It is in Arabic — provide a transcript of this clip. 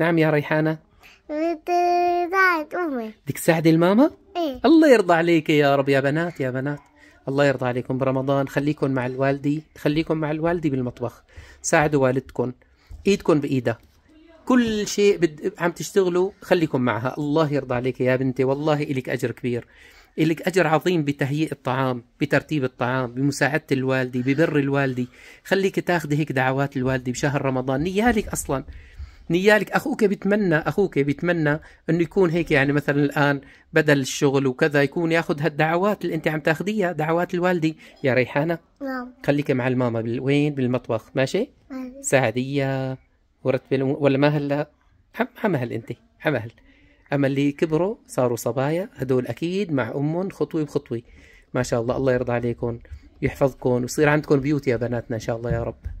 نعم يا ريحانة ساعد أمي بدك تساعدي الماما؟ إيه الله يرضى عليك يا رب يا بنات يا بنات الله يرضى عليكم برمضان خليكم مع الوالدي خليكم مع الوالدي بالمطبخ ساعدوا والدكم ايدكم بايدها كل شيء بد... عم تشتغلوا خليكم معها الله يرضى عليك يا بنتي والله إلك أجر كبير إلك أجر عظيم بتهيئ الطعام بترتيب الطعام بمساعدة الوالدي ببر الوالدي خليك تاخدي هيك دعوات الوالدي بشهر رمضان نيالك أصلا نيالك اخوك بيتمنى اخوك بيتمنى انه يكون هيك يعني مثلا الان بدل الشغل وكذا يكون ياخذ هالدعوات اللي انت عم تاخذيها دعوات الوالده يا ريحانه نعم خليك مع الماما وين بالمطبخ ماشي سعديه ورتبي الامور ولا ما هلا حم... حمهل انت حمهل اما اللي كبروا صاروا صبايا هدول اكيد مع امهم خطوه بخطوه ما شاء الله الله يرضى عليكم يحفظكم ويصير عندكم بيوت يا بناتنا ان شاء الله يا رب